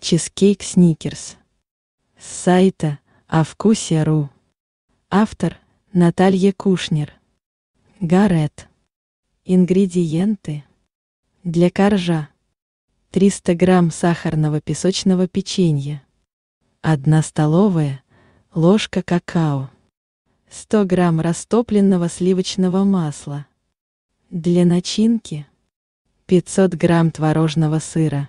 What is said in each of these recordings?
Чизкейк Сникерс. С сайта Авкусия.ру. Автор Наталья Кушнер. Гарет. Ингредиенты. Для коржа. 300 грамм сахарного песочного печенья. 1 столовая ложка какао. 100 грамм растопленного сливочного масла. Для начинки 500 грамм творожного сыра.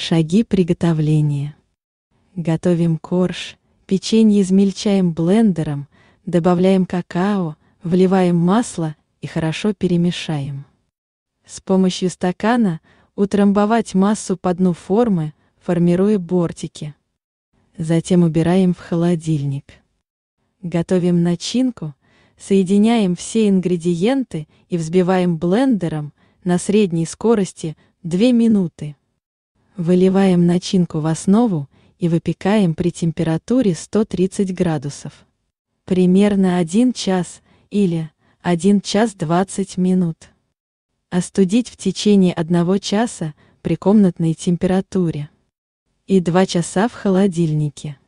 Шаги приготовления. Готовим корж, печенье измельчаем блендером, добавляем какао, вливаем масло и хорошо перемешаем. С помощью стакана утрамбовать массу по дну формы, формируя бортики. Затем убираем в холодильник. Готовим начинку, соединяем все ингредиенты и взбиваем блендером на средней скорости 2 минуты. Выливаем начинку в основу и выпекаем при температуре 130 градусов. Примерно 1 час или 1 час 20 минут. Остудить в течение 1 часа при комнатной температуре. И 2 часа в холодильнике.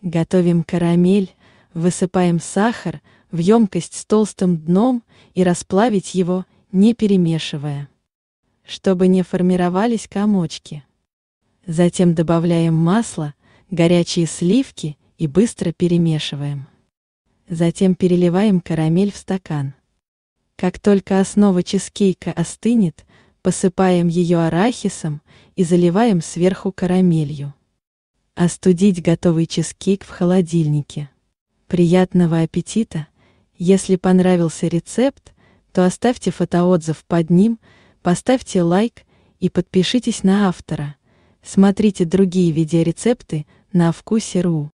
Готовим карамель, высыпаем сахар в емкость с толстым дном и расплавить его, не перемешивая, чтобы не формировались комочки. Затем добавляем масло, горячие сливки и быстро перемешиваем. Затем переливаем карамель в стакан. Как только основа чизкейка остынет, посыпаем ее арахисом и заливаем сверху карамелью. Остудить готовый чизкейк в холодильнике. Приятного аппетита! Если понравился рецепт, то оставьте фотоотзыв под ним, поставьте лайк и подпишитесь на автора – Смотрите другие видеорецепты на вкусе.ру.